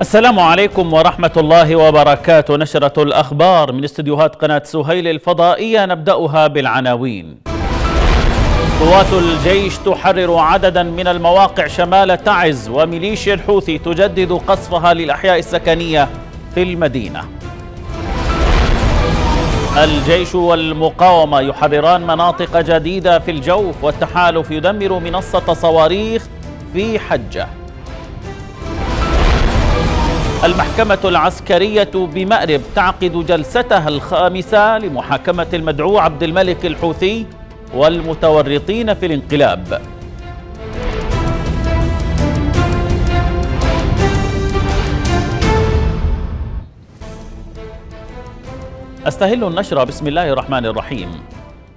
السلام عليكم ورحمة الله وبركاته نشرة الأخبار من استديوهات قناة سهيل الفضائية نبدأها بالعناوين قوات الجيش تحرر عددا من المواقع شمال تعز وميليشيا الحوثي تجدد قصفها للأحياء السكنية في المدينة الجيش والمقاومة يحرران مناطق جديدة في الجوف والتحالف يدمر منصة صواريخ في حجة المحكمة العسكرية بمأرب تعقد جلستها الخامسة لمحاكمة المدعو عبد الملك الحوثي والمتورطين في الانقلاب أستهل النشر بسم الله الرحمن الرحيم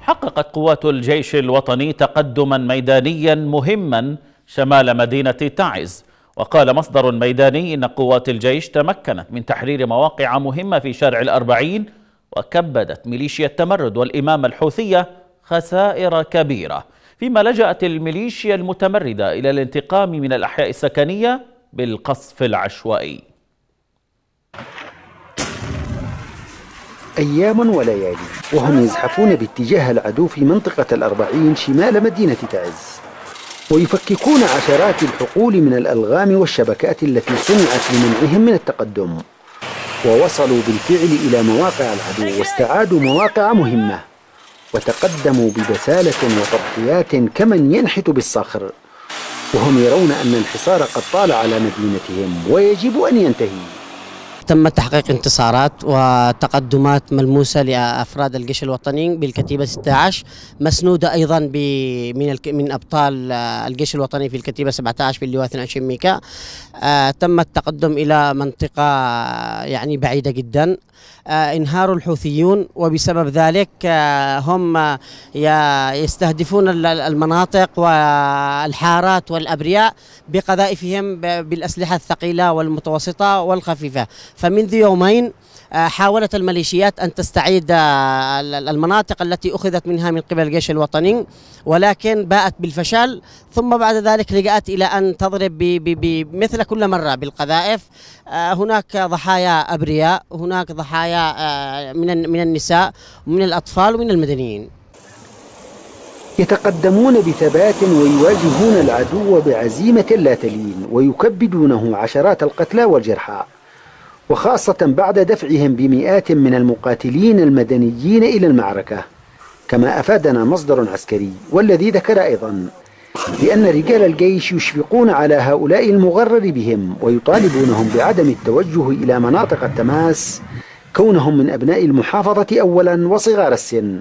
حققت قوات الجيش الوطني تقدما ميدانيا مهما شمال مدينة تعز وقال مصدر ميداني إن قوات الجيش تمكنت من تحرير مواقع مهمة في شارع الأربعين وكبدت ميليشيا التمرد والإمامة الحوثية خسائر كبيرة فيما لجأت الميليشيا المتمردة إلى الانتقام من الأحياء السكنية بالقصف العشوائي أيام وليالي وهم يزحفون باتجاه العدو في منطقة الأربعين شمال مدينة تعز ويفككون عشرات الحقول من الألغام والشبكات التي صنعت لمنعهم من التقدم ووصلوا بالفعل إلى مواقع العدو واستعادوا مواقع مهمة وتقدموا ببسالة وتضحيات كمن ينحت بالصخر وهم يرون أن الحصار قد طال على مدينتهم ويجب أن ينتهي تم تحقيق انتصارات وتقدمات ملموسة لأفراد الجيش الوطني بالكتيبة 16 مسنودة أيضا من من أبطال الجيش الوطني في الكتيبة 17 في اللواء 22 ميكا آه، تم التقدم إلى منطقة يعني بعيدة جدا آه، انهار الحوثيون وبسبب ذلك آه، هم يستهدفون المناطق والحارات والأبرياء بقذائفهم بالأسلحة الثقيلة والمتوسطة والخفيفة فمنذ يومين آه، حاولت الميليشيات أن تستعيد آه، المناطق التي أخذت منها من قبل الجيش الوطني ولكن باءت بالفشل ثم بعد ذلك لجأت إلى أن تضرب مثل كل مرة بالقذائف آه، هناك ضحايا أبرياء هناك ضحايا من من النساء ومن الأطفال ومن المدنيين يتقدمون بثبات ويواجهون العدو بعزيمة لا تلين ويكبدونه عشرات القتلى والجرحى وخاصة بعد دفعهم بمئات من المقاتلين المدنيين إلى المعركة كما أفادنا مصدر عسكري والذي ذكر أيضا بأن رجال الجيش يشفقون على هؤلاء المغرر بهم ويطالبونهم بعدم التوجه إلى مناطق التماس كونهم من أبناء المحافظة أولا وصغار السن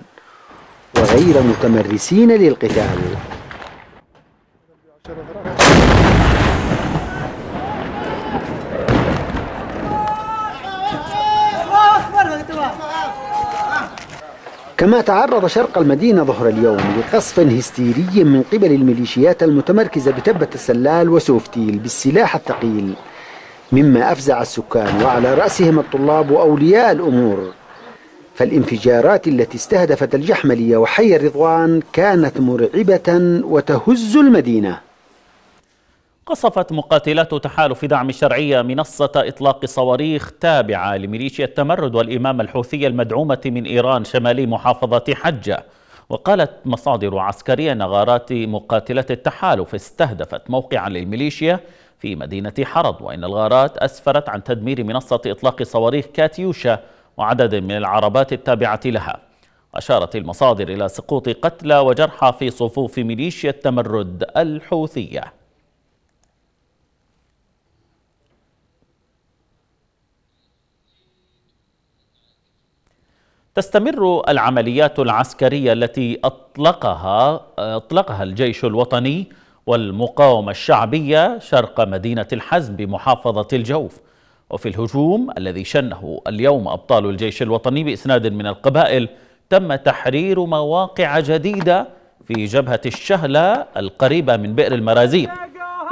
وغير متمرسين للقتال كما تعرض شرق المدينة ظهر اليوم لقصف هستيري من قبل الميليشيات المتمركزة بتبة السلال وسوفتيل بالسلاح الثقيل مما أفزع السكان وعلى رأسهم الطلاب وأولياء الأمور فالانفجارات التي استهدفت الجحملية وحي الرضوان كانت مرعبة وتهز المدينة قصفت مقاتلات تحالف دعم الشرعية منصة إطلاق صواريخ تابعة لميليشيا التمرد والإمامة الحوثية المدعومة من إيران شمالي محافظة حجة وقالت مصادر عسكرية نغارات مقاتلات التحالف استهدفت موقعا للميليشيا في مدينة حرض وإن الغارات أسفرت عن تدمير منصة إطلاق صواريخ كاتيوشا وعدد من العربات التابعة لها أشارت المصادر إلى سقوط قتلى وجرحى في صفوف ميليشيا التمرد الحوثية تستمر العمليات العسكرية التي أطلقها أطلقها الجيش الوطني والمقاومة الشعبية شرق مدينة الحزم بمحافظة الجوف وفي الهجوم الذي شنه اليوم أبطال الجيش الوطني بإسناد من القبائل تم تحرير مواقع جديدة في جبهة الشهلة القريبة من بئر المرازيق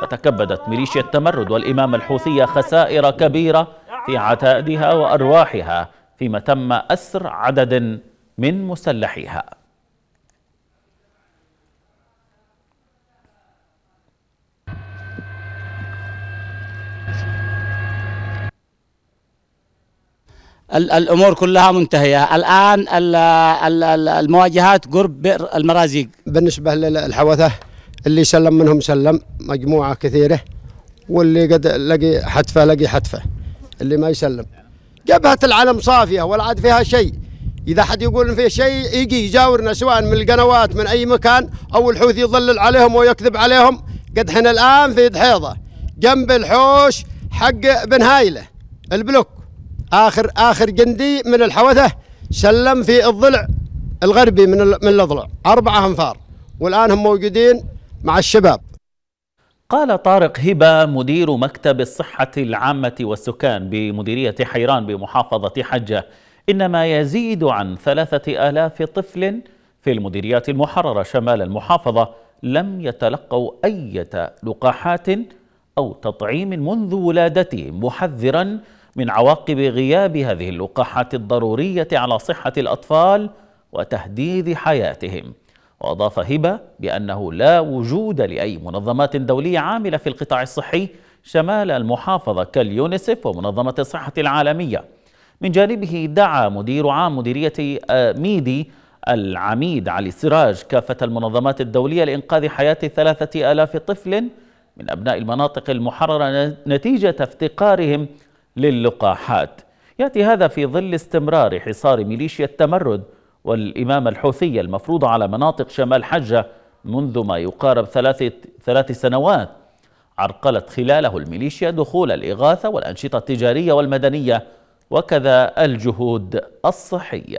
وتكبدت ميليشيا التمرد والإمام الحوثية خسائر كبيرة في عتادها وأرواحها فيما تم أسر عدد من مسلحيها الامور كلها منتهيه الان المواجهات قرب بئر المرازيق بالنسبه للحوثه اللي سلم منهم سلم مجموعه كثيره واللي قد لقي حتفه لقي حتفه اللي ما يسلم جبهة العلم صافية ولا عاد فيها شيء إذا حد يقول إن فيه شيء يجي يجاورنا سواء من القنوات من أي مكان أو الحوثي يضلل عليهم ويكذب عليهم قد حنا الآن في دحيضة جنب الحوش حق بن هايلة البلوك آخر آخر جندي من الحوثة سلم في الضلع الغربي من من الأضلع أربعة أنفار والآن هم موجودين مع الشباب قال طارق هبة مدير مكتب الصحة العامة والسكان بمديرية حيران بمحافظة حجة إن ما يزيد عن ثلاثة آلاف طفل في المديريات المحررة شمال المحافظة لم يتلقوا أي لقاحات أو تطعيم منذ ولادتهم محذرا من عواقب غياب هذه اللقاحات الضرورية على صحة الأطفال وتهديد حياتهم وأضاف هبة بأنه لا وجود لأي منظمات دولية عاملة في القطاع الصحي شمال المحافظة كاليونيسف ومنظمة الصحة العالمية من جانبه دعا مدير عام مديرية آه، ميدي العميد علي السراج كافة المنظمات الدولية لإنقاذ حياة ثلاثة آلاف طفل من أبناء المناطق المحررة نتيجة افتقارهم للقاحات يأتي هذا في ظل استمرار حصار ميليشيا التمرد والإمام الحوثية المفروضة على مناطق شمال حجة منذ ما يقارب ثلاث, ثلاث سنوات عرقلت خلاله الميليشيا دخول الإغاثة والأنشطة التجارية والمدنية وكذا الجهود الصحية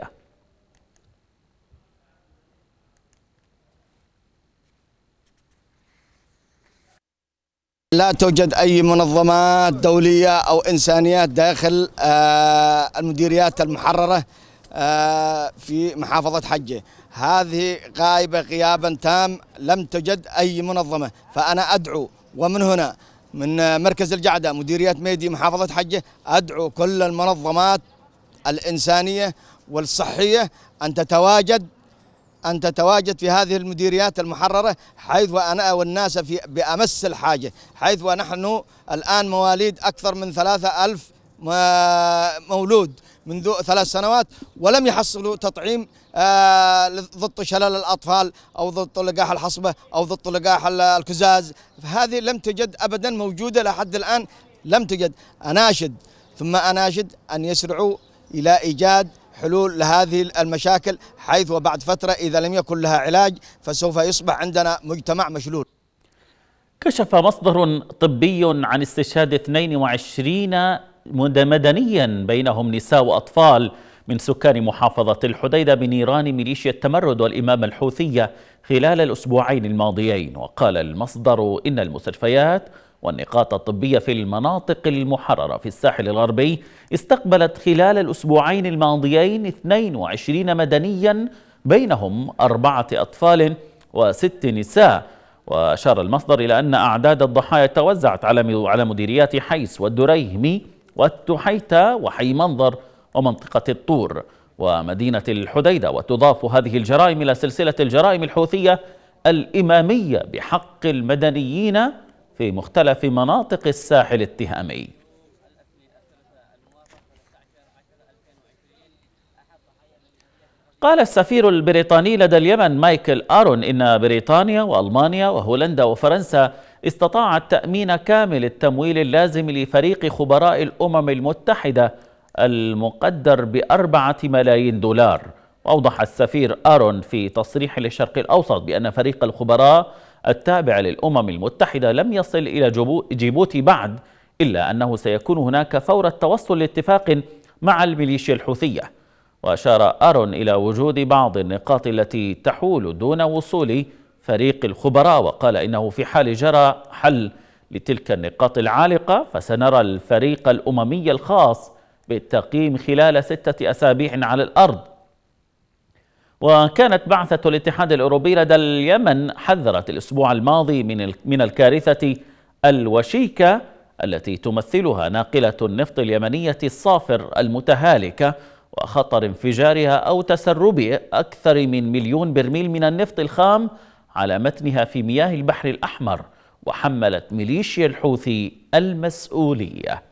لا توجد أي منظمات دولية أو إنسانية داخل آه، المديريات المحررة آه، في محافظة حجة هذه غائبة غيابا تام لم تجد أي منظمة فأنا أدعو ومن هنا من مركز الجعدة مديرية ميدي محافظة حجة أدعو كل المنظمات الإنسانية والصحية أن تتواجد أن تتواجد في هذه المديريات المحررة حيث أنا والناس في بأمس الحاجة حيث ونحن الآن مواليد أكثر من ثلاثة ألف مولود منذ ثلاث سنوات ولم يحصلوا تطعيم آه، ضد شلل الأطفال أو ضد لقاح الحصبة أو ضد لقاح الكزاز فهذه لم تجد أبدا موجودة لحد الآن لم تجد أناشد ثم أناشد أن يسرعوا إلى إيجاد حلول لهذه المشاكل حيث وبعد فترة إذا لم يكن لها علاج فسوف يصبح عندنا مجتمع مشلول كشف مصدر طبي عن استشهاد 22 مدنيا بينهم نساء وأطفال من سكان محافظة الحديدة بنيران ميليشيا التمرد والإمام الحوثية خلال الأسبوعين الماضيين وقال المصدر إن المستشفيات والنقاط الطبية في المناطق المحررة في الساحل الغربي استقبلت خلال الأسبوعين الماضيين 22 مدنيا بينهم أربعة أطفال وست نساء وأشار المصدر إلى أن أعداد الضحايا توزعت على مديريات حيس والدريهمي والتحيتة وحي منظر ومنطقة الطور ومدينة الحديدة وتضاف هذه الجرائم إلى سلسلة الجرائم الحوثية الإمامية بحق المدنيين في مختلف مناطق الساحل التهامي قال السفير البريطاني لدى اليمن مايكل آرون إن بريطانيا وألمانيا وهولندا وفرنسا استطاعت تأمين كامل التمويل اللازم لفريق خبراء الأمم المتحدة المقدر بأربعة ملايين دولار وأوضح السفير آرون في تصريح للشرق الأوسط بأن فريق الخبراء التابع للأمم المتحدة لم يصل إلى جيبوتي بعد إلا أنه سيكون هناك فور التوصل لاتفاق مع الميليشيا الحوثية وأشار آرون إلى وجود بعض النقاط التي تحول دون وصول فريق الخبراء وقال إنه في حال جرى حل لتلك النقاط العالقة فسنرى الفريق الأممي الخاص بالتقييم خلال ستة أسابيع على الأرض وكانت بعثة الاتحاد الأوروبي لدى اليمن حذرت الأسبوع الماضي من, من الكارثة الوشيكة التي تمثلها ناقلة النفط اليمنية الصافر المتهالكة وخطر انفجارها أو تسرب أكثر من مليون برميل من النفط الخام على متنها في مياه البحر الأحمر وحملت ميليشيا الحوثي المسؤولية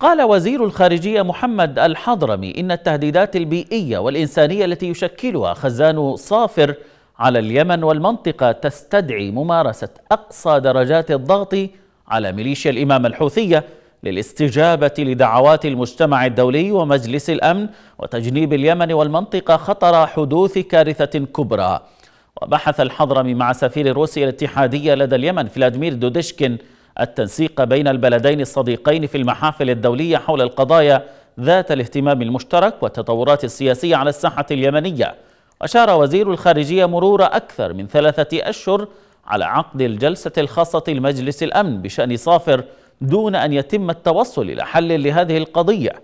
قال وزير الخارجية محمد الحضرمي إن التهديدات البيئية والإنسانية التي يشكلها خزان صافر على اليمن والمنطقة تستدعي ممارسة أقصى درجات الضغط على ميليشيا الإمام الحوثية للاستجابة لدعوات المجتمع الدولي ومجلس الأمن وتجنيب اليمن والمنطقة خطر حدوث كارثة كبرى وبحث الحضرمي مع سفير روسيا الاتحادية لدى اليمن فلاديمير دودشكن التنسيق بين البلدين الصديقين في المحافل الدولية حول القضايا ذات الاهتمام المشترك والتطورات السياسية على الساحة اليمنية أشار وزير الخارجية مرور أكثر من ثلاثة أشهر على عقد الجلسة الخاصة لمجلس الأمن بشأن صافر دون أن يتم التوصل إلى حل لهذه القضية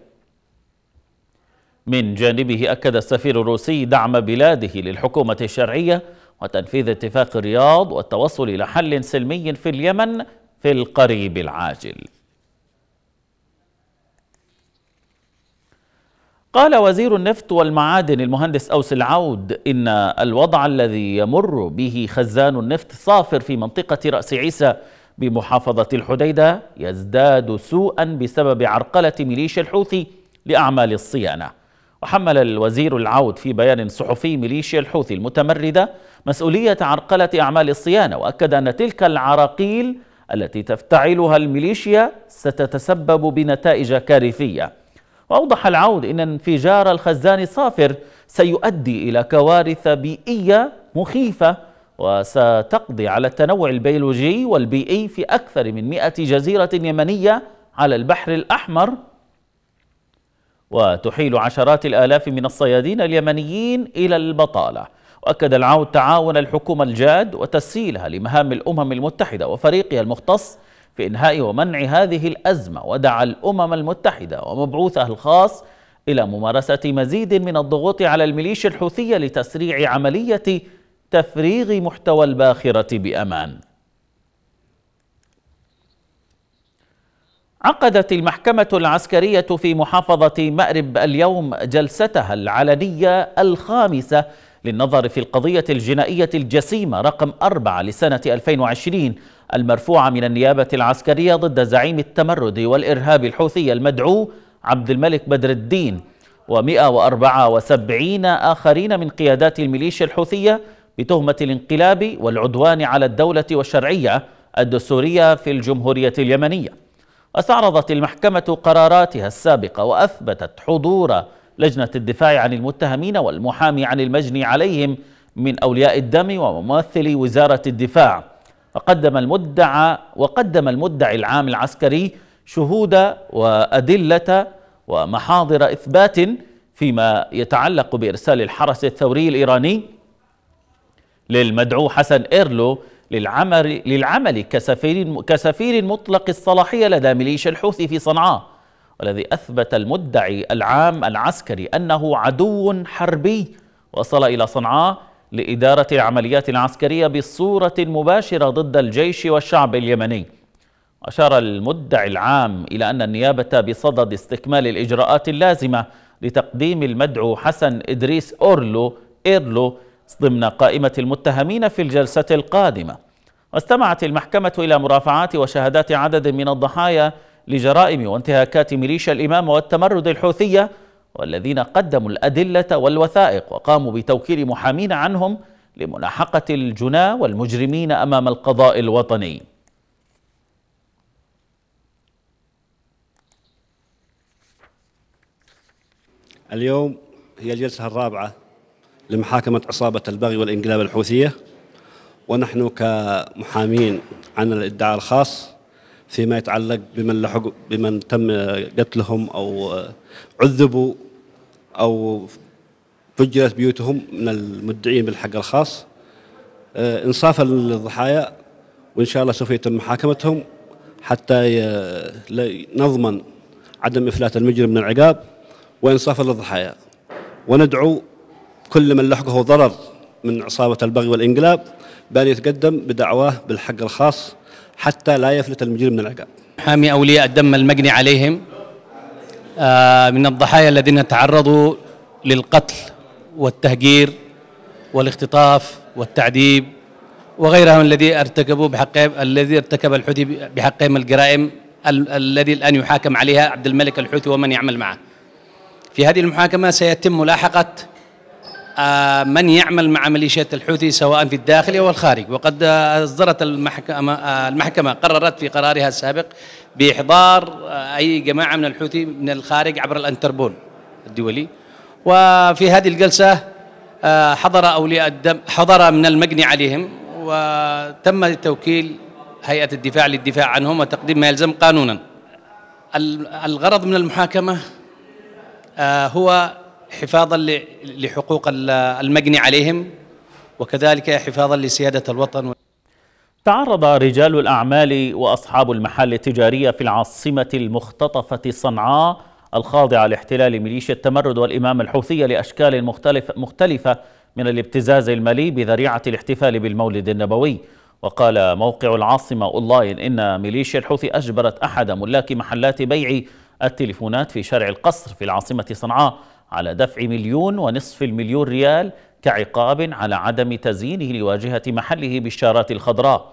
من جانبه أكد السفير الروسي دعم بلاده للحكومة الشرعية وتنفيذ اتفاق الرياض والتوصل إلى حل سلمي في اليمن في القريب العاجل قال وزير النفط والمعادن المهندس أوس العود إن الوضع الذي يمر به خزان النفط صافر في منطقة رأس عيسى بمحافظة الحديدة يزداد سوءا بسبب عرقلة ميليشيا الحوثي لأعمال الصيانة وحمل الوزير العود في بيان صحفي ميليشيا الحوثي المتمردة مسؤولية عرقلة أعمال الصيانة وأكد أن تلك العراقيل التي تفتعلها الميليشيا ستتسبب بنتائج كارثية وأوضح العود إن انفجار الخزان الصافر سيؤدي إلى كوارث بيئية مخيفة وستقضي على التنوع البيولوجي والبيئي في أكثر من 100 جزيرة يمنية على البحر الأحمر وتحيل عشرات الآلاف من الصيادين اليمنيين إلى البطالة وأكد العود تعاون الحكومة الجاد وتسهيلها لمهام الأمم المتحدة وفريقها المختص في إنهاء ومنع هذه الأزمة ودعا الأمم المتحدة ومبعوثها الخاص إلى ممارسة مزيد من الضغوط على الميليشيا الحوثية لتسريع عملية تفريغ محتوى الباخرة بأمان عقدت المحكمة العسكرية في محافظة مأرب اليوم جلستها العلنية الخامسة للنظر في القضية الجنائية الجسيمة رقم أربعة لسنة 2020 المرفوعة من النيابة العسكرية ضد زعيم التمرد والإرهاب الحوثي المدعو عبد الملك بدر الدين و174 آخرين من قيادات الميليشيا الحوثية بتهمة الانقلاب والعدوان على الدولة والشرعية الدستورية في الجمهورية اليمنية استعرضت المحكمة قراراتها السابقة وأثبتت حضور لجنة الدفاع عن المتهمين والمحامي عن المجني عليهم من أولياء الدم وممثلي وزارة الدفاع وقدم المدعى وقدم المدعي العام العسكري شهود وأدلة ومحاضر إثبات فيما يتعلق بإرسال الحرس الثوري الإيراني للمدعو حسن إيرلو للعمل, للعمل كسفير, كسفير مطلق الصلاحية لدى ميليشيا الحوثي في صنعاء والذي أثبت المدعي العام العسكري أنه عدو حربي وصل إلى صنعاء لإدارة العمليات العسكرية بصورة مباشرة ضد الجيش والشعب اليمني أشار المدعي العام إلى أن النيابة بصدد استكمال الإجراءات اللازمة لتقديم المدعو حسن إدريس أورلو إيرلو ضمن قائمة المتهمين في الجلسة القادمة واستمعت المحكمة إلى مرافعات وشهادات عدد من الضحايا لجرائم وانتهاكات ميليشيا الإمام والتمرد الحوثية والذين قدموا الأدلة والوثائق وقاموا بتوكيل محامين عنهم لملاحقة الجنا والمجرمين أمام القضاء الوطني اليوم هي الجلسة الرابعة لمحاكمة عصابة البغي والإنقلاب الحوثية ونحن كمحامين عن الادعاء الخاص فيما يتعلق بمن لحق بمن تم قتلهم او عذبوا او فجرت بيوتهم من المدعين بالحق الخاص آه، انصافا للضحايا وان شاء الله سوف يتم محاكمتهم حتى نضمن عدم افلات المجرم من العقاب وانصافا للضحايا وندعو كل من لحقه ضرر من عصابة البغي والإنقلاب بأن يتقدم بدعواه بالحق الخاص حتى لا يفلت المجرم من العقاب حامي أولياء الدم المجني عليهم آه، من الضحايا الذين تعرضوا للقتل والتهجير والاختطاف والتعذيب وغيرهم الذي ارتكبوا بحقهم الذي ارتكب الحوثي بحقهم الجرائم الذي الان يحاكم عليها عبد الملك الحوثي ومن يعمل معه. في هذه المحاكمه سيتم ملاحقه آه، من يعمل مع ميليشيات الحوثي سواء في الداخل أو الخارج وقد آه، أصدرت المحكمة, آه، المحكمة قررت في قرارها السابق بإحضار أي جماعة من الحوثي من الخارج عبر الأنتربول الدولي وفي هذه الجلسة حضر أولياء الدم حضر من المجني عليهم وتم توكيل هيئة الدفاع للدفاع عنهم وتقديم ما يلزم قانونا الغرض من المحاكمة هو حفاظا لحقوق المجني عليهم وكذلك حفاظا لسيادة الوطن تعرض رجال الأعمال وأصحاب المحال التجارية في العاصمة المختطفة صنعاء الخاضعة لاحتلال ميليشيا التمرد والإمام الحوثية لأشكال مختلف مختلفة من الابتزاز المالي بذريعة الاحتفال بالمولد النبوي وقال موقع العاصمة أونلاين إن ميليشيا الحوثي أجبرت أحد ملاك محلات بيع التليفونات في شارع القصر في العاصمة صنعاء على دفع مليون ونصف المليون ريال كعقاب على عدم تزيينه لواجهة محله بالشارات الخضراء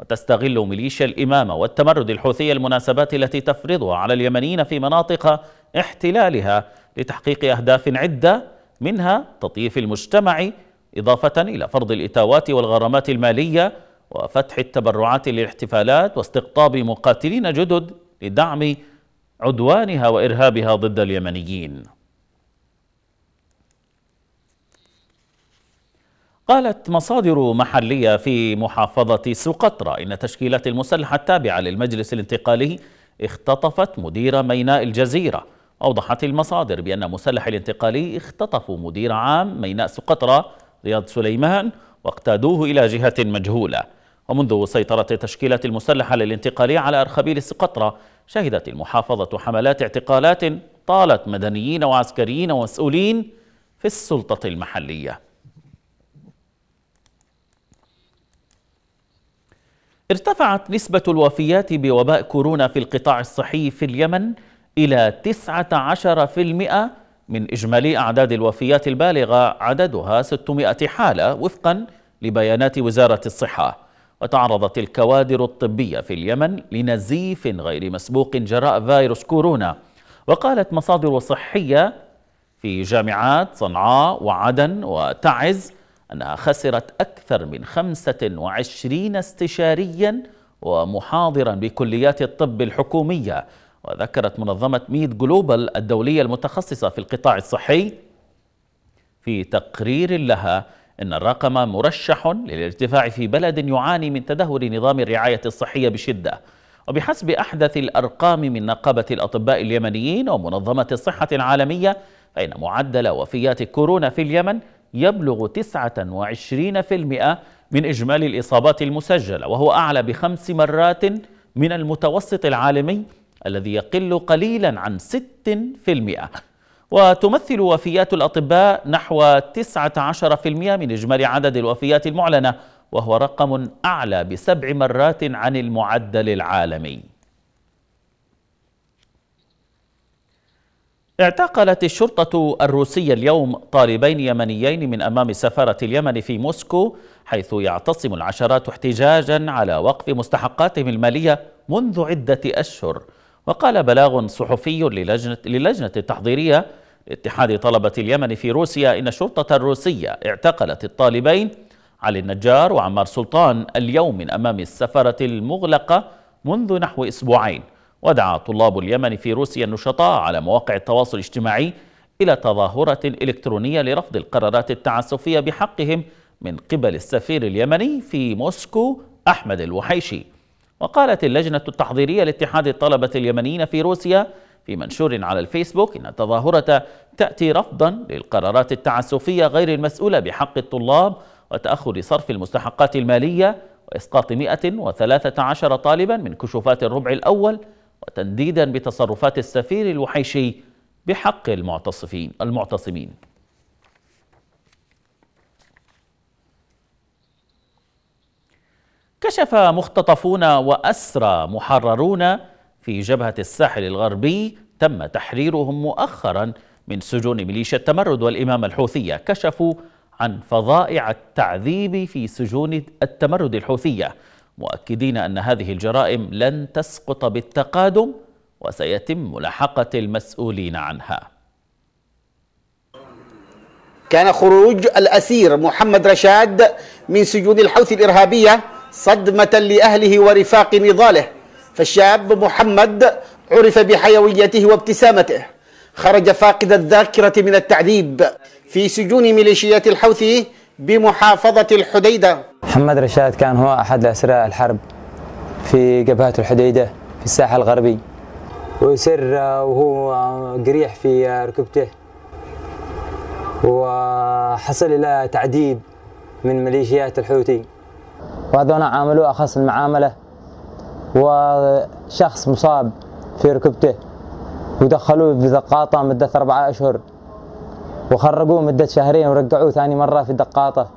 وتستغل ميليشيا الإمامة والتمرد الحوثي المناسبات التي تفرضها على اليمنيين في مناطق احتلالها لتحقيق أهداف عدة منها تطييف المجتمع إضافة إلى فرض الإتاوات والغرامات المالية وفتح التبرعات للاحتفالات واستقطاب مقاتلين جدد لدعم عدوانها وإرهابها ضد اليمنيين قالت مصادر محلية في محافظة سقطرى إن تشكيلات المسلحة التابعة للمجلس الانتقالي اختطفت مدير ميناء الجزيرة أوضحت المصادر بأن مسلح الانتقالي اختطفوا مدير عام ميناء سقطرى رياض سليمان واقتادوه إلى جهة مجهولة ومنذ سيطرة التشكيلات المسلحة للانتقالي على أرخبيل سقطرى شهدت المحافظة حملات اعتقالات طالت مدنيين وعسكريين ومسؤولين في السلطة المحلية ارتفعت نسبة الوفيات بوباء كورونا في القطاع الصحي في اليمن إلى 19% من إجمالي أعداد الوفيات البالغة عددها 600 حالة وفقا لبيانات وزارة الصحة وتعرضت الكوادر الطبية في اليمن لنزيف غير مسبوق جراء فيروس كورونا وقالت مصادر صحية في جامعات صنعاء وعدن وتعز أنها خسرت أكثر من 25 استشاريا ومحاضرا بكليات الطب الحكومية وذكرت منظمة ميد جلوبال الدولية المتخصصة في القطاع الصحي في تقرير لها إن الرقم مرشح للارتفاع في بلد يعاني من تدهور نظام الرعاية الصحية بشدة وبحسب أحدث الأرقام من نقابة الأطباء اليمنيين ومنظمة الصحة العالمية فإن معدل وفيات كورونا في اليمن يبلغ 29% من إجمالي الإصابات المسجلة وهو أعلى بخمس مرات من المتوسط العالمي الذي يقل قليلا عن 6% وتمثل وفيات الأطباء نحو 19% من إجمالي عدد الوفيات المعلنة وهو رقم أعلى بسبع مرات عن المعدل العالمي اعتقلت الشرطة الروسية اليوم طالبين يمنيين من أمام سفارة اليمن في موسكو حيث يعتصم العشرات احتجاجا على وقف مستحقاتهم المالية منذ عدة أشهر وقال بلاغ صحفي للجنة, للجنة التحضيرية لاتحاد طلبة اليمن في روسيا إن الشرطة الروسية اعتقلت الطالبين علي النجار وعمار سلطان اليوم من أمام السفارة المغلقة منذ نحو أسبوعين ودعا طلاب اليمن في روسيا النشطاء على مواقع التواصل الاجتماعي إلى تظاهرة إلكترونية لرفض القرارات التعسفية بحقهم من قبل السفير اليمني في موسكو أحمد الوحيشي وقالت اللجنة التحضيرية لاتحاد الطلبة اليمنيين في روسيا في منشور على الفيسبوك إن التظاهرة تأتي رفضا للقرارات التعسفية غير المسؤولة بحق الطلاب وتأخر صرف المستحقات المالية وإسقاط 113 طالبا من كشوفات الربع الأول وتنديدا بتصرفات السفير الوحيشي بحق المعتصفين المعتصمين كشف مختطفون وأسرى محررون في جبهة الساحل الغربي تم تحريرهم مؤخرا من سجون ميليشيا التمرد والإمامة الحوثية كشفوا عن فظائع التعذيب في سجون التمرد الحوثية مؤكدين أن هذه الجرائم لن تسقط بالتقادم وسيتم ملاحقة المسؤولين عنها كان خروج الأسير محمد رشاد من سجون الحوثي الإرهابية صدمة لأهله ورفاق نضاله فالشاب محمد عرف بحيويته وابتسامته خرج فاقد الذاكرة من التعذيب في سجون ميليشيات الحوثي بمحافظة الحديدة محمد رشاد كان هو أحد أسراء الحرب في جبهة الحديدة في الساحل الغربي وسر وهو قريح في ركبته وحصل إلى تعذيب من ميليشيات الحوثي وهذونا عاملوه أخص المعاملة وشخص مصاب في ركبته ودخلوه في زقاطة مدة أربعة أشهر وخرجوه مدة شهرين ورجعوه ثاني مرة في دقاطة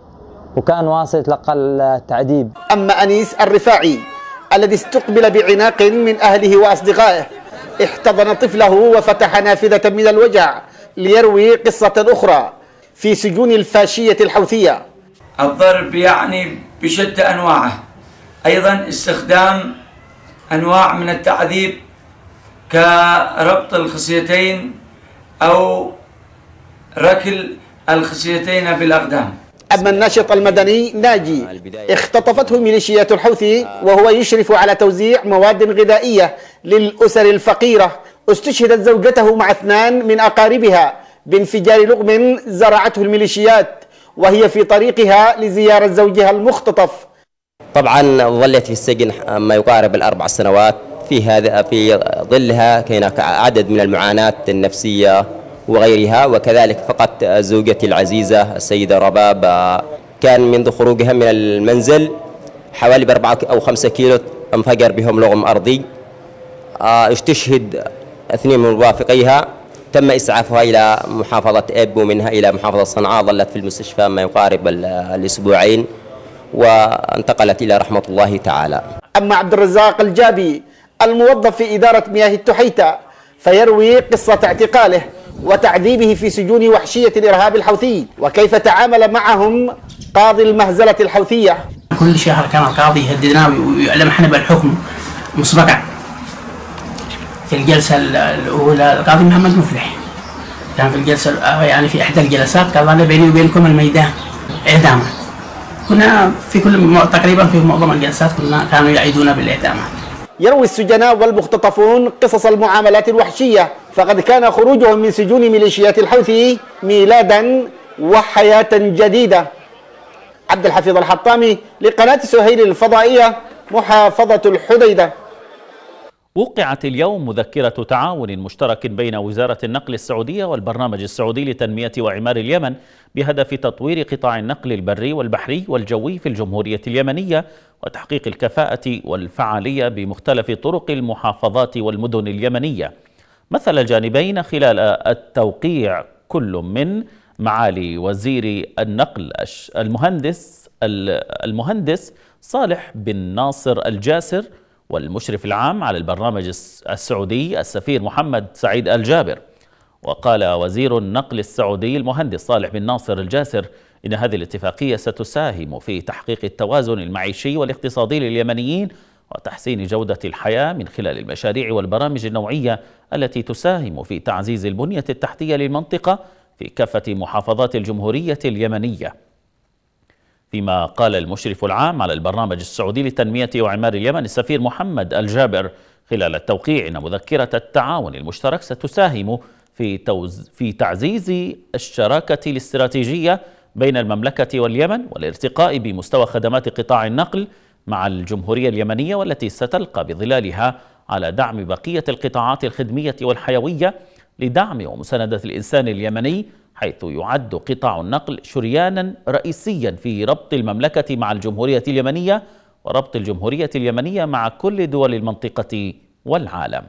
وكان واصل يتلقى التعذيب أما أنيس الرفاعي الذي استقبل بعناق من أهله وأصدقائه احتضن طفله وفتح نافذة من الوجع ليروي قصة أخرى في سجون الفاشية الحوثية الضرب يعني بشتى أنواعه أيضا استخدام أنواع من التعذيب كربط الخصيتين أو ركل الخشيتين بالأقدام أما الناشط المدني ناجي اختطفته ميليشيات الحوثي وهو يشرف على توزيع مواد غذائية للأسر الفقيرة استشهدت زوجته مع اثنان من أقاربها بانفجار لغم زرعته الميليشيات وهي في طريقها لزيارة زوجها المختطف طبعا ظلت في السجن ما يقارب الأربع سنوات في هذا في ظلها كان عدد من المعاناة النفسية وغيرها وكذلك فقط زوجتي العزيزة السيدة رباب آه، كان منذ خروجها من المنزل حوالي بأربعة أو خمسة كيلو انفجر بهم لغم أرضي استشهد آه، اثنين من مرافقيها تم إسعافها إلى محافظة إب ومنها إلى محافظة صنعاء ظلت في المستشفى ما يقارب الأسبوعين وانتقلت إلى رحمة الله تعالى أما عبد الرزاق الجابي الموظف في إدارة مياه التحيتة فيروي قصة اعتقاله وتعذيبه في سجون وحشية الإرهاب الحوثي وكيف تعامل معهم قاضي المهزلة الحوثية كل شهر كان القاضي يهددنا ويعلمنا بالحكم مسبقا في الجلسة الأولى القاضي محمد مفلح كان في الجلسة آه، يعني في إحدى الجلسات قال أنا بيني وبينكم الميدان إعدام كنا في كل تقريبا في معظم الجلسات كنا كانوا يعيدونا بالإعدامات يروي السجناء والمختطفون قصص المعاملات الوحشية فقد كان خروجهم من سجون ميليشيات الحوثي ميلادا وحياة جديدة عبد الحفيظ الحطامي لقناة سهيل الفضائية محافظة الحديدة وقعت اليوم مذكرة تعاون مشترك بين وزارة النقل السعودية والبرنامج السعودي لتنمية وعمار اليمن بهدف تطوير قطاع النقل البري والبحري والجوي في الجمهورية اليمنية وتحقيق الكفاءة والفعالية بمختلف طرق المحافظات والمدن اليمنية مثل الجانبين خلال التوقيع كل من معالي وزير النقل المهندس المهندس صالح بن ناصر الجاسر والمشرف العام على البرنامج السعودي السفير محمد سعيد الجابر وقال وزير النقل السعودي المهندس صالح بن ناصر الجاسر إن هذه الاتفاقية ستساهم في تحقيق التوازن المعيشي والاقتصادي لليمنيين وتحسين جودة الحياة من خلال المشاريع والبرامج النوعية التي تساهم في تعزيز البنية التحتية للمنطقة في كافة محافظات الجمهورية اليمنية فيما قال المشرف العام على البرنامج السعودي لتنمية وعمار اليمن السفير محمد الجابر خلال التوقيع أن مذكرة التعاون المشترك ستساهم في, توز في تعزيز الشراكة الاستراتيجية بين المملكة واليمن والارتقاء بمستوى خدمات قطاع النقل مع الجمهورية اليمنية والتي ستلقى بظلالها على دعم بقية القطاعات الخدمية والحيوية لدعم ومساندة الإنسان اليمني حيث يعد قطاع النقل شريانا رئيسيا في ربط المملكة مع الجمهورية اليمنية وربط الجمهورية اليمنية مع كل دول المنطقة والعالم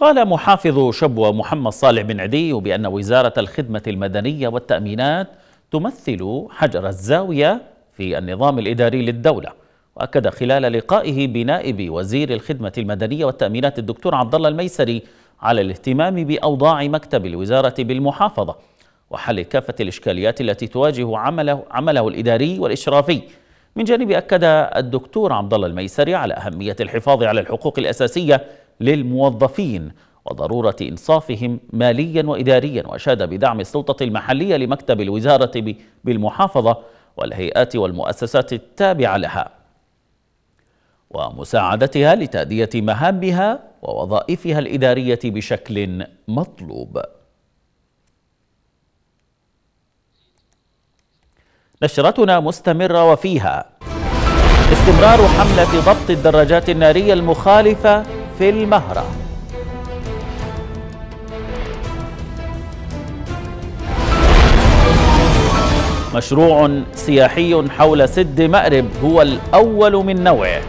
قال محافظ شبوة محمد صالح بن عدي بأن وزارة الخدمة المدنية والتأمينات تمثل حجر الزاوية في النظام الإداري للدولة وأكد خلال لقائه بنائب وزير الخدمة المدنية والتأمينات الدكتور عبد الله الميسري على الاهتمام بأوضاع مكتب الوزارة بالمحافظة وحل كافة الإشكاليات التي تواجه عمله, عمله الإداري والإشرافي من جانب أكد الدكتور عبد الله الميسري على أهمية الحفاظ على الحقوق الأساسية للموظفين وضرورة إنصافهم ماليا وإداريا وأشاد بدعم السلطة المحلية لمكتب الوزارة بالمحافظة والهيئات والمؤسسات التابعة لها ومساعدتها لتأدية مهامها ووظائفها الإدارية بشكل مطلوب نشرتنا مستمرة وفيها استمرار حملة ضبط الدراجات النارية المخالفة في المهرة مشروع سياحي حول سد مأرب هو الأول من نوعه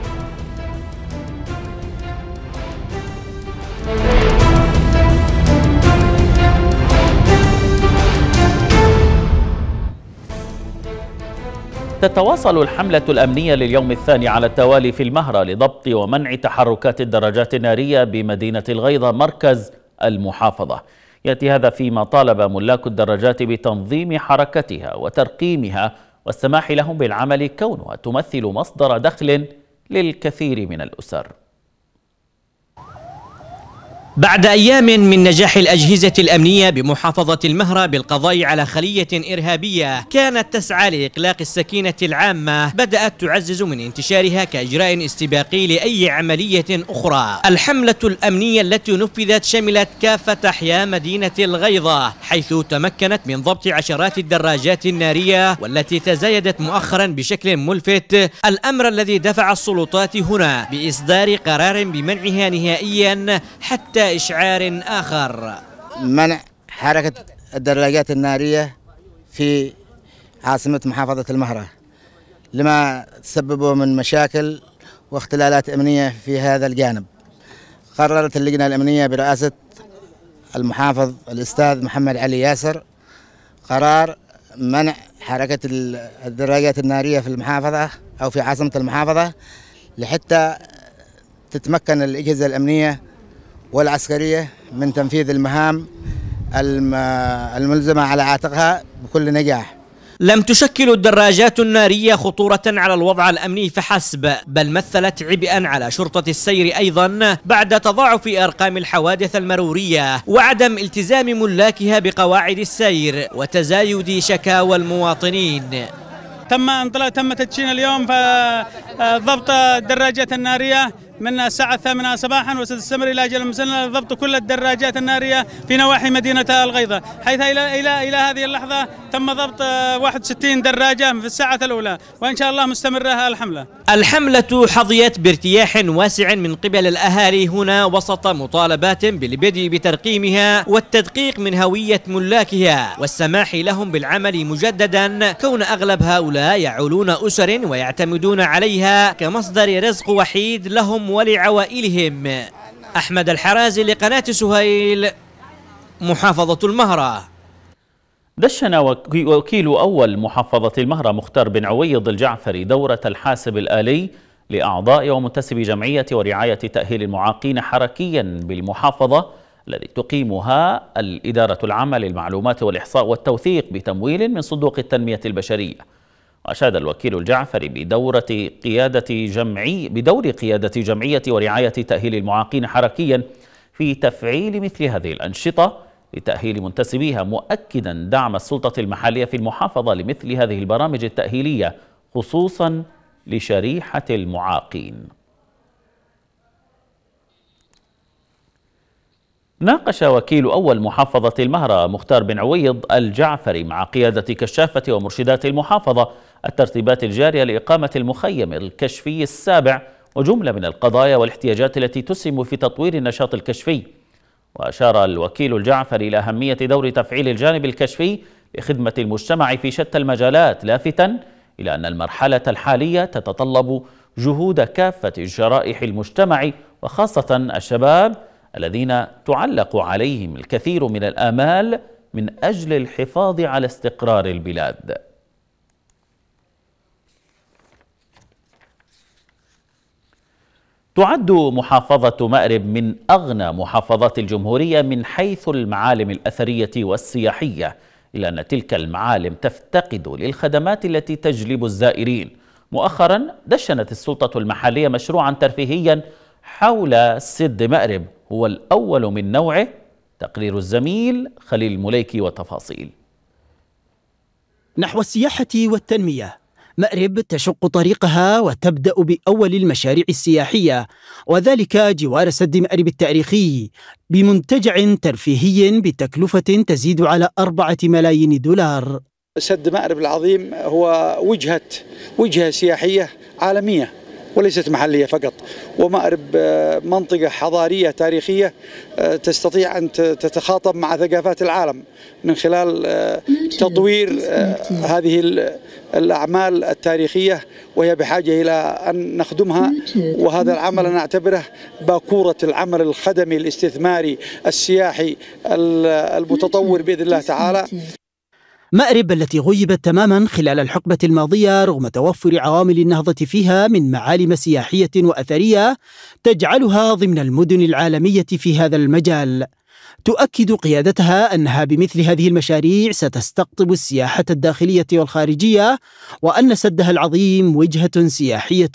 تتواصل الحملة الأمنية لليوم الثاني على التوالي في المهرة لضبط ومنع تحركات الدراجات النارية بمدينة الغيضة مركز المحافظة يأتي هذا فيما طالب ملاك الدراجات بتنظيم حركتها وترقيمها والسماح لهم بالعمل كونها تمثل مصدر دخل للكثير من الأسر بعد أيام من نجاح الأجهزة الأمنية بمحافظة المهرة بالقضاء على خلية إرهابية كانت تسعى لإقلاق السكينة العامة بدأت تعزز من انتشارها كإجراء استباقي لأي عملية أخرى الحملة الأمنية التي نفذت شملت كافة أحياء مدينة الغيضة حيث تمكنت من ضبط عشرات الدراجات النارية والتي تزايدت مؤخرا بشكل ملفت الأمر الذي دفع السلطات هنا بإصدار قرار بمنعها نهائيا حتى إشعار آخر منع حركة الدراجات النارية في عاصمة محافظة المهرة لما تسببه من مشاكل واختلالات أمنية في هذا الجانب قررت اللجنة الأمنية برئاسة المحافظ الأستاذ محمد علي ياسر قرار منع حركة الدراجات النارية في المحافظة أو في عاصمة المحافظة لحتى تتمكن الأجهزة الأمنية والعسكرية من تنفيذ المهام الملزمة على عاتقها بكل نجاح لم تشكل الدراجات النارية خطورة على الوضع الأمني فحسب بل مثلت عبئا على شرطة السير أيضا بعد تضاعف أرقام الحوادث المرورية وعدم التزام ملاكها بقواعد السير وتزايد شكاوى المواطنين تم انطلاق تم تدشين اليوم فضبط آه، الدراجات النارية من الساعة الثامنة صباحا وستستمر إلى أجل مسنة ضبط كل الدراجات النارية في نواحي مدينة الغيضة حيث إلى إلى إلى هذه اللحظة تم ضبط 61 دراجة في الساعة الأولى وإن شاء الله مستمرة الحملة الحملة حظيت بارتياح واسع من قبل الأهالي هنا وسط مطالبات بالبدء بترقيمها والتدقيق من هوية ملاكها والسماح لهم بالعمل مجددا كون أغلب هؤلاء يعولون أسر ويعتمدون عليها كمصدر رزق وحيد لهم ولعوائلهم أحمد الحرازي لقناة سهيل محافظة المهرة دشن وكيل أول محافظة المهرة مختار بن عويض الجعفري دورة الحاسب الآلي لأعضاء ومنتسب جمعية ورعاية تأهيل المعاقين حركيا بالمحافظة الذي تقيمها الإدارة العامة للمعلومات والإحصاء والتوثيق بتمويل من صندوق التنمية البشرية وأشاد الوكيل الجعفري بدورة قيادة جمعي بدور قيادة جمعية ورعاية تأهيل المعاقين حركيا في تفعيل مثل هذه الأنشطة لتأهيل منتسبيها مؤكدا دعم السلطة المحلية في المحافظة لمثل هذه البرامج التأهيلية خصوصا لشريحة المعاقين ناقش وكيل أول محافظة المهرة مختار بن عويض الجعفري مع قيادة كشافة ومرشدات المحافظة الترتيبات الجارية لإقامة المخيم الكشفي السابع وجملة من القضايا والاحتياجات التي تسهم في تطوير النشاط الكشفي وأشار الوكيل الجعفري إلى أهمية دور تفعيل الجانب الكشفي لخدمة المجتمع في شتى المجالات لافتا إلى أن المرحلة الحالية تتطلب جهود كافة جرائح المجتمع وخاصة الشباب الذين تعلق عليهم الكثير من الآمال من أجل الحفاظ على استقرار البلاد تعد محافظة مأرب من أغنى محافظات الجمهورية من حيث المعالم الأثرية والسياحية إلا أن تلك المعالم تفتقد للخدمات التي تجلب الزائرين مؤخرا دشنت السلطة المحلية مشروعا ترفيهيا حول سد مأرب هو الأول من نوعه تقرير الزميل خليل المليكي وتفاصيل نحو السياحة والتنمية مأرب تشق طريقها وتبدأ بأول المشاريع السياحية وذلك جوار سد مأرب التاريخي بمنتجع ترفيهي بتكلفة تزيد على أربعة ملايين دولار سد مأرب العظيم هو وجهة وجهة سياحية عالمية وليست محلية فقط ومأرب آه، منطقة حضارية تاريخية آه، تستطيع أن تتخاطب مع ثقافات العالم من خلال آه، تطوير هذه الأعمال التاريخية وهي بحاجة إلى أن نخدمها وهذا العمل أنا أعتبره باكورة العمل الخدمي الاستثماري السياحي المتطور بإذن الله تعالى مأرب التي غيبت تماما خلال الحقبة الماضية رغم توفر عوامل النهضة فيها من معالم سياحية وأثرية تجعلها ضمن المدن العالمية في هذا المجال. تؤكد قيادتها أنها بمثل هذه المشاريع ستستقطب السياحة الداخلية والخارجية وأن سدها العظيم وجهة سياحية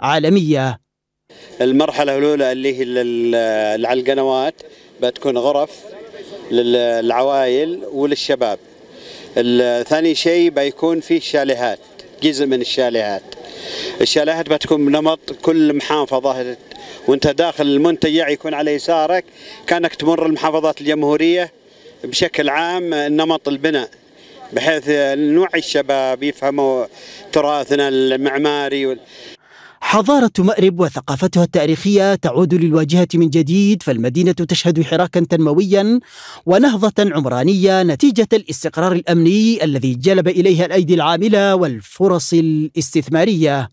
عالمية. المرحلة الأولى اللي هي على القنوات بتكون غرف للعوائل وللشباب ثاني شيء بيكون في شاليهات جزء من الشاليهات الشاليهات بتكون بنمط كل محافظة وانت داخل المنتجع يكون على يسارك كانك تمر المحافظات الجمهورية بشكل عام نمط البناء بحيث نوعي الشباب يفهموا تراثنا المعماري حضارة مأرب وثقافتها التاريخية تعود للواجهة من جديد فالمدينة تشهد حراكا تنمويا ونهضة عمرانية نتيجة الاستقرار الأمني الذي جلب إليها الأيدي العاملة والفرص الاستثمارية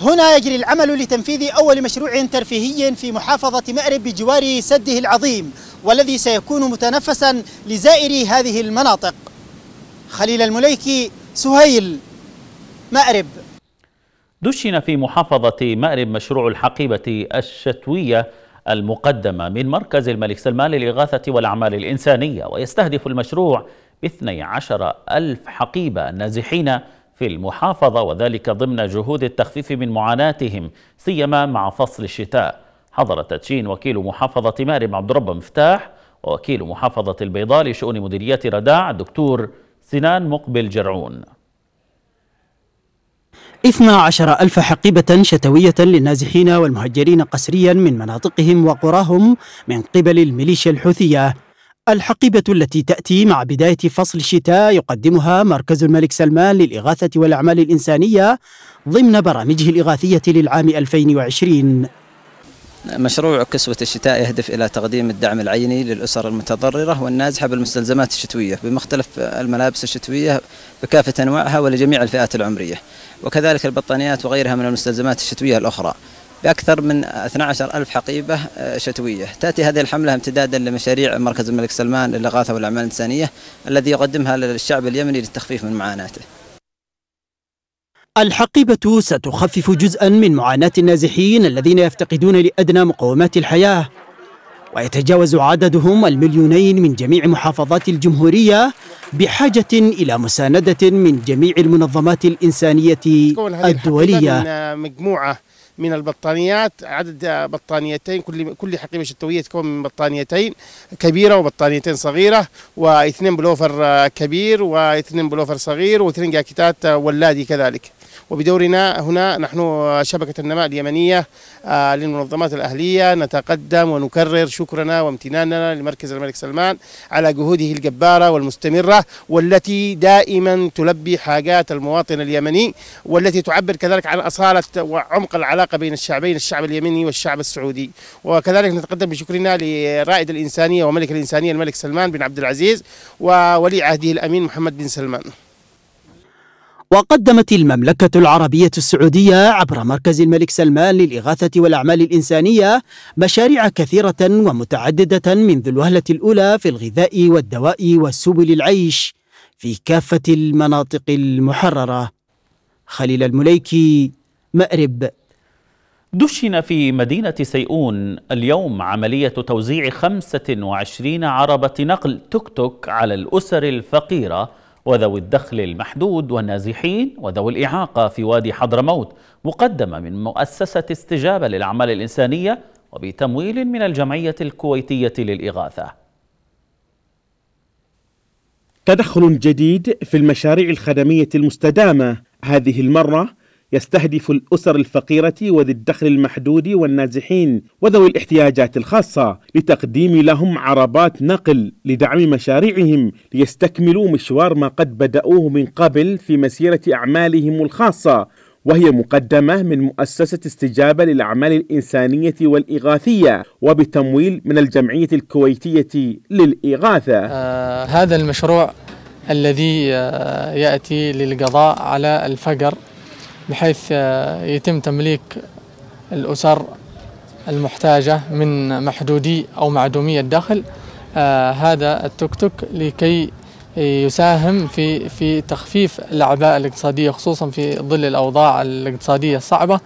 هنا يجري العمل لتنفيذ أول مشروع ترفيهي في محافظة مأرب بجوار سده العظيم والذي سيكون متنفسا لزائري هذه المناطق خليل المليكي سهيل مأرب دشن في محافظة مأرب مشروع الحقيبة الشتوية المقدمة من مركز الملك سلمان للإغاثة والأعمال الإنسانية ويستهدف المشروع ب عشر ألف حقيبة نازحين في المحافظة وذلك ضمن جهود التخفيف من معاناتهم سيما مع فصل الشتاء حضر تدشين وكيل محافظة مأرب عبد الرب مفتاح ووكيل محافظة البيضاء لشؤون مديرية رداع الدكتور سنان مقبل جرعون 12 ألف حقيبة شتوية للنازحين والمهجرين قسريا من مناطقهم وقراهم من قبل الميليشيا الحوثية الحقيبة التي تأتي مع بداية فصل الشتاء يقدمها مركز الملك سلمان للإغاثة والأعمال الإنسانية ضمن برامجه الإغاثية للعام 2020 مشروع كسوة الشتاء يهدف إلى تقديم الدعم العيني للأسر المتضررة والنازحة بالمستلزمات الشتوية بمختلف الملابس الشتوية بكافة أنواعها ولجميع الفئات العمرية وكذلك البطانيات وغيرها من المستلزمات الشتوية الأخرى بأكثر من 12 ألف حقيبة آه، شتوية تأتي هذه الحملة امتدادا لمشاريع مركز الملك سلمان للإغاثة والأعمال الإنسانية الذي يقدمها للشعب اليمني للتخفيف من معاناته الحقيبة ستخفف جزءا من معاناة النازحين الذين يفتقدون لأدنى مقومات الحياة ويتجاوز عددهم المليونين من جميع محافظات الجمهورية بحاجة إلى مساندة من جميع المنظمات الإنسانية الدولية آه، مجموعة من البطانيات عدد آه، بطانيتين كل كل حقيبه شتويه تكون من بطانيتين كبيره وبطانيتين صغيره واثنين بلوفر آه، كبير واثنين بلوفر صغير واثنين جاكيتات ولادي كذلك وبدورنا هنا نحن شبكة النماء اليمنية آه، للمنظمات الأهلية نتقدم ونكرر شكرنا وامتناننا لمركز الملك سلمان على جهوده الجبارة والمستمرة والتي دائما تلبي حاجات المواطن اليمني والتي تعبر كذلك عن أصالة وعمق العلاقة بين الشعبين الشعب اليمني والشعب السعودي وكذلك نتقدم بشكرنا لرائد الإنسانية وملك الإنسانية الملك سلمان بن عبد العزيز وولي عهده الأمين محمد بن سلمان وقدمت المملكة العربية السعودية عبر مركز الملك سلمان للإغاثة والأعمال الإنسانية مشاريع كثيرة ومتعددة منذ الوهلة الأولى في الغذاء والدواء وسبل العيش في كافة المناطق المحررة خليل المليكي مأرب دشن في مدينة سيئون اليوم عملية توزيع 25 عربة نقل توك توك على الأسر الفقيرة وذوي الدخل المحدود والنازحين وذوي الإعاقة في وادي حضرموت مقدمة من مؤسسة استجابة للأعمال الإنسانية وبتمويل من الجمعية الكويتية للإغاثة تدخل جديد في المشاريع الخدمية المستدامة هذه المرة يستهدف الأسر الفقيرة وذي الدخل المحدود والنازحين وذوي الاحتياجات الخاصة لتقديم لهم عربات نقل لدعم مشاريعهم ليستكملوا مشوار ما قد بدأوه من قبل في مسيرة أعمالهم الخاصة وهي مقدمة من مؤسسة استجابة للأعمال الإنسانية والإغاثية وبتمويل من الجمعية الكويتية للإغاثة آه هذا المشروع الذي آه، يأتي للقضاء على الفقر بحيث آه، يتم تمليك الأسر المحتاجة من محدودي أو معدومي الدخل آه، هذا التوك توك لكي يساهم في في تخفيف الاعباء الاقتصاديه خصوصا في ظل الاوضاع الاقتصاديه الصعبه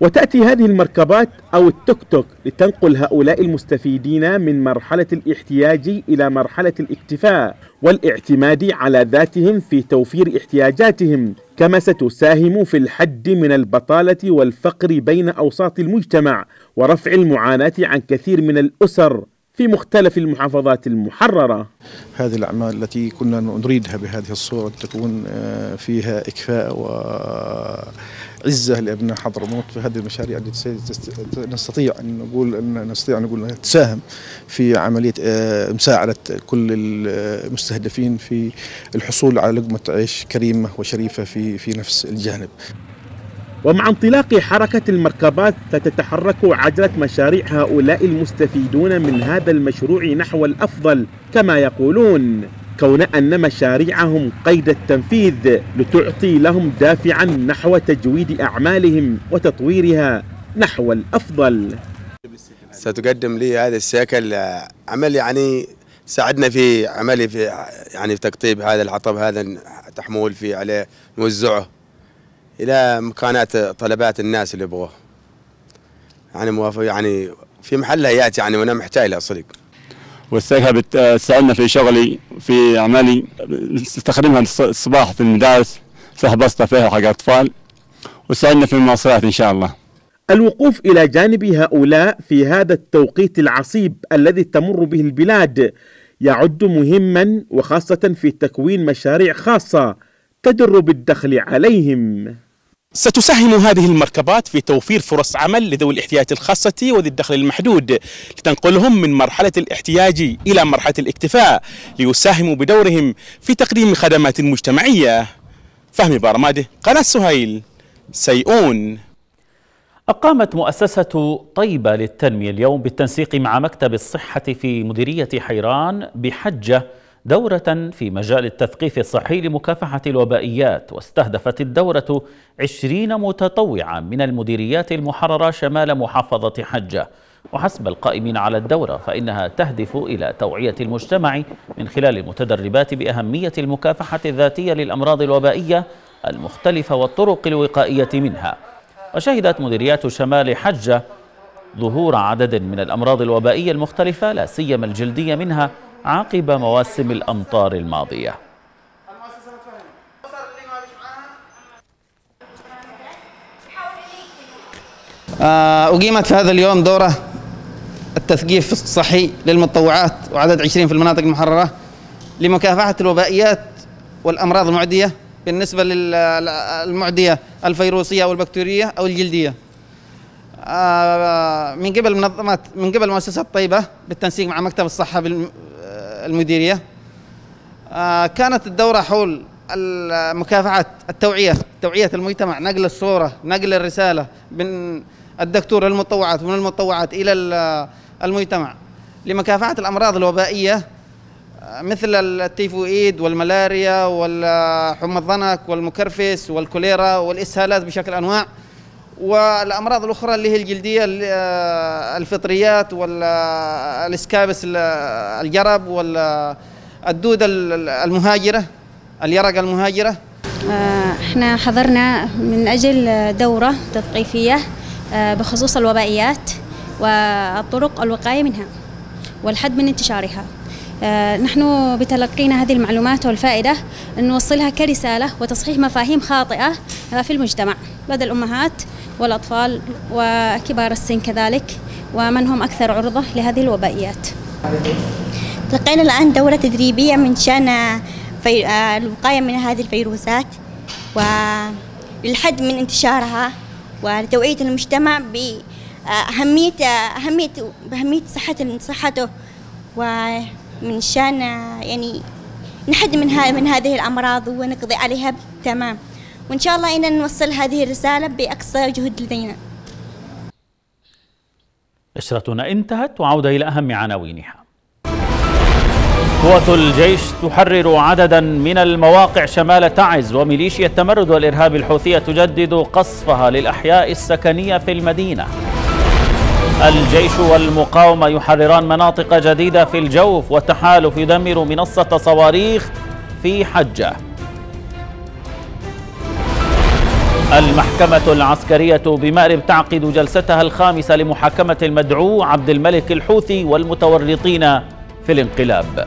وتأتي هذه المركبات أو التوك توك لتنقل هؤلاء المستفيدين من مرحلة الاحتياج إلى مرحلة الاكتفاء والاعتماد على ذاتهم في توفير احتياجاتهم كما ستساهم في الحد من البطالة والفقر بين أوساط المجتمع ورفع المعاناة عن كثير من الأسر في مختلف المحافظات المحررة هذه الأعمال التي كنا نريدها بهذه الصورة تكون آه، فيها إكفاء وعزة لأبناء حضرموت فهذه المشاريع التي نستطيع أن نقول أن نستطيع أن نقول تساهم في عملية آه، مساعدة كل المستهدفين في الحصول على لقمة عيش كريمة وشريفة في في نفس الجانب ومع انطلاق حركة المركبات ستتحرك عجلة مشاريع هؤلاء المستفيدون من هذا المشروع نحو الأفضل كما يقولون كون أن مشاريعهم قيد التنفيذ لتعطي لهم دافعا نحو تجويد أعمالهم وتطويرها نحو الأفضل ستقدم لي هذا السيكل عمل يعني ساعدنا في عملي في يعني في تقطيب هذا العطب هذا تحمول فيه عليه نوزعه الى امكانات طلبات الناس اللي يبغوه يعني موافق يعني في محلها ياتي يعني وانا محتاج له صدق والسيكة بتساعدنا في شغلي في اعمالي استخدمها الصباح في المدارس فيها بسطة فيها حق اطفال وسالنا في المواصلات ان شاء الله الوقوف الى جانب هؤلاء في هذا التوقيت العصيب الذي تمر به البلاد يعد مهما وخاصه في تكوين مشاريع خاصه تدر بالدخل عليهم ستساهم هذه المركبات في توفير فرص عمل لذوي الاحتياجات الخاصة وذي الدخل المحدود لتنقلهم من مرحلة الاحتياج إلى مرحلة الاكتفاء ليساهموا بدورهم في تقديم خدمات مجتمعية فهمي بارماده قناة سهيل سيئون أقامت مؤسسة طيبة للتنمية اليوم بالتنسيق مع مكتب الصحة في مديرية حيران بحجة دورة في مجال التثقيف الصحي لمكافحة الوبائيات واستهدفت الدورة عشرين متطوعا من المديريات المحررة شمال محافظة حجة وحسب القائمين على الدورة فإنها تهدف إلى توعية المجتمع من خلال المتدربات بأهمية المكافحة الذاتية للأمراض الوبائية المختلفة والطرق الوقائية منها وشهدت مديريات شمال حجة ظهور عدد من الأمراض الوبائية المختلفة لا سيما الجلدية منها عقب مواسم الأمطار الماضية آه، أقيمت في هذا اليوم دورة التثقيف الصحي للمتطوعات وعدد 20 في المناطق المحررة لمكافحة الوبائيات والأمراض المعدية بالنسبة للمعدية الفيروسية أو البكتيرية أو الجلدية آه، من قبل منظمات من قبل مؤسسة طيبة بالتنسيق مع مكتب الصحة المديرية آه، كانت الدورة حول مكافحة التوعية توعية المجتمع نقل الصورة نقل الرسالة من الدكتور للمتطوعات ومن المتطوعات إلى المجتمع لمكافحة الأمراض الوبائية آه، مثل التيفوئيد والملاريا والحمى الضنك والمكرفس والكوليرا والإسهالات بشكل أنواع والامراض الاخرى اللي هي الجلديه آه، الفطريات والاسكابس الجرب والدوده المهاجره اليرقه المهاجره آه، احنا حضرنا من اجل دوره تثقيفيه آه، بخصوص الوبائيات والطرق الوقايه منها والحد من انتشارها آه، نحن بتلقينا هذه المعلومات والفائدة نوصلها كرسالة وتصحيح مفاهيم خاطئة في المجتمع لدى الأمهات والأطفال وكبار السن كذلك ومن هم أكثر عرضة لهذه الوبائيات تلقينا الآن دورة تدريبية من شان في آه، الوقاية من هذه الفيروسات وللحد من انتشارها ولتوعية المجتمع بأهمية آه، أهمية أهمية صحة صحته و من شان يعني نحد من من هذه الامراض ونقضي عليها تمام وان شاء الله ان نوصل هذه الرساله باقصى جهد لدينا اسرتنا انتهت وعوده الى اهم عناوينها قوة الجيش تحرر عددا من المواقع شمال تعز وميليشيا التمرد والإرهاب الحوثية تجدد قصفها للأحياء السكنية في المدينة الجيش والمقاومة يحرران مناطق جديدة في الجوف والتحالف يدمر منصة صواريخ في حجة المحكمة العسكرية بمأرب تعقد جلستها الخامسة لمحاكمة المدعو عبد الملك الحوثي والمتورطين في الانقلاب